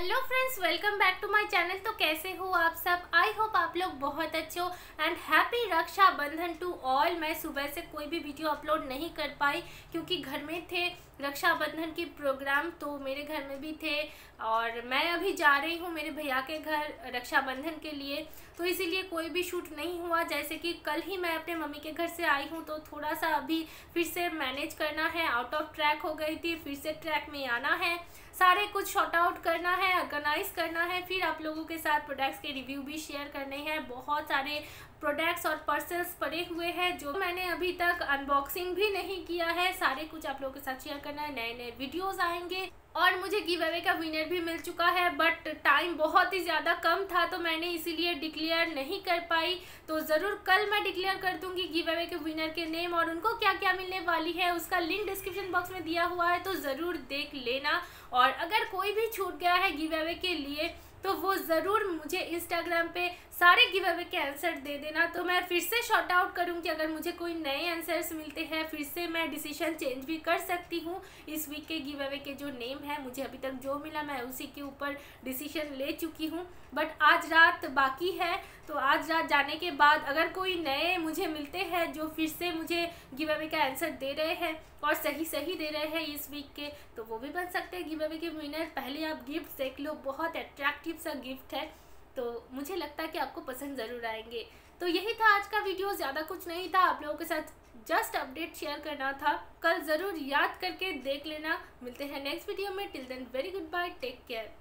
hello friends welcome back to my channel तो कैसे हो आप सब आई होप आप लोग बहुत अच्छे हो एंड हैप्पी रक्षा बंधन टू ऑल मैं सुबह से कोई भी वीडियो अपलोड नहीं कर पाई क्योंकि घर में थे रक्षाबंधन की प्रोग्राम तो मेरे घर में भी थे और मैं अभी जा रही हूँ मेरे भैया के घर रक्षाबंधन के लिए तो इसीलिए कोई भी शूट नहीं हुआ जैसे कि कल ही मैं अपने मम्मी के घर से आई हूँ तो थोड़ा सा अभी फिर से मैनेज करना है आउट ऑफ ट्रैक हो गई थी फिर से ट्रैक में आना है सारे कुछ शॉर्ट आउट करना है ऑर्गेनाइज करना है फिर आप लोगों के साथ प्रोडक्ट्स के रिव्यू भी शेयर करने हैं बहुत सारे प्रोडक्ट्स और पर्सल्स पड़े हुए हैं जो मैंने अभी तक अनबॉक्सिंग भी नहीं किया है सारे कुछ आप लोगों के साथ शेयर करना है नए नए वीडियोज़ आएंगे और मुझे गिव अवे का विनर भी मिल चुका है बट टाइम बहुत ही ज़्यादा कम था तो मैंने इसीलिए डिक्लेयर नहीं कर पाई तो ज़रूर कल मैं डिक्लेयर कर दूंगी गिव अवे के विनर के नेम और उनको क्या क्या मिलने वाली है उसका लिंक डिस्क्रिप्शन बॉक्स में दिया हुआ है तो ज़रूर देख लेना और अगर कोई भी छूट गया है गिव अवे के लिए तो वो ज़रूर मुझे इंस्टाग्राम पे सारे गिव अवे के आंसर दे देना तो मैं फिर से शॉर्ट आउट करूँगी अगर मुझे कोई नए आंसर्स मिलते हैं फिर से मैं डिसीजन चेंज भी कर सकती हूँ इस वीक के गिव अवे के जो नेम है मुझे अभी तक जो मिला मैं उसी के ऊपर डिसीजन ले चुकी हूँ बट आज रात बाकी है तो आज रात जाने के बाद अगर कोई नए मुझे मिलते हैं जो फिर से मुझे गिव अवे का आंसर दे रहे हैं और सही सही दे रहे हैं इस वीक के तो वो भी बन सकते हैं गिव अवे के विनर पहले आप गिफ्ट देख लो बहुत अट्रैक्टिव अजीब सा गिफ्ट है तो मुझे लगता है कि आपको पसंद ज़रूर आएंगे तो यही था आज का वीडियो ज़्यादा कुछ नहीं था आप लोगों के साथ जस्ट अपडेट शेयर करना था कल ज़रूर याद करके देख लेना मिलते हैं नेक्स्ट वीडियो में till then very goodbye take care